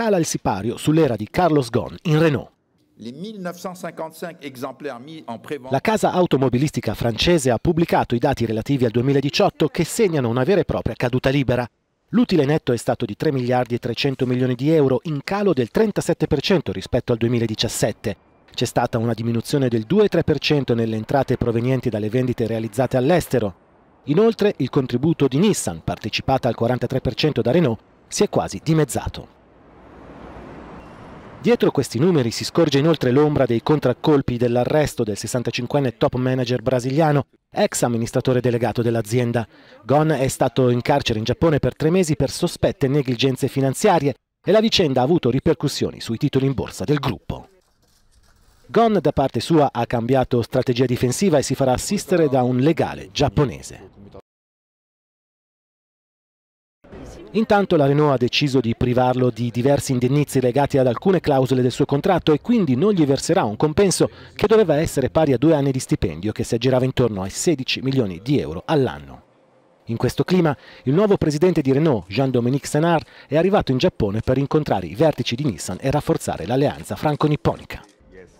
cala il sipario sull'era di Carlos Ghosn in Renault. La casa automobilistica francese ha pubblicato i dati relativi al 2018 che segnano una vera e propria caduta libera. L'utile netto è stato di 3 miliardi e 300 milioni di euro, in calo del 37% rispetto al 2017. C'è stata una diminuzione del 2-3% nelle entrate provenienti dalle vendite realizzate all'estero. Inoltre il contributo di Nissan, partecipata al 43% da Renault, si è quasi dimezzato. Dietro questi numeri si scorge inoltre l'ombra dei contraccolpi dell'arresto del 65enne top manager brasiliano, ex amministratore delegato dell'azienda. Gon è stato in carcere in Giappone per tre mesi per sospette negligenze finanziarie e la vicenda ha avuto ripercussioni sui titoli in borsa del gruppo. Gon da parte sua ha cambiato strategia difensiva e si farà assistere da un legale giapponese. Intanto la Renault ha deciso di privarlo di diversi indennizi legati ad alcune clausole del suo contratto e quindi non gli verserà un compenso che doveva essere pari a due anni di stipendio che si aggirava intorno ai 16 milioni di euro all'anno. In questo clima, il nuovo presidente di Renault, Jean-Dominique Senard, è arrivato in Giappone per incontrare i vertici di Nissan e rafforzare l'alleanza franco-nipponica. Yes,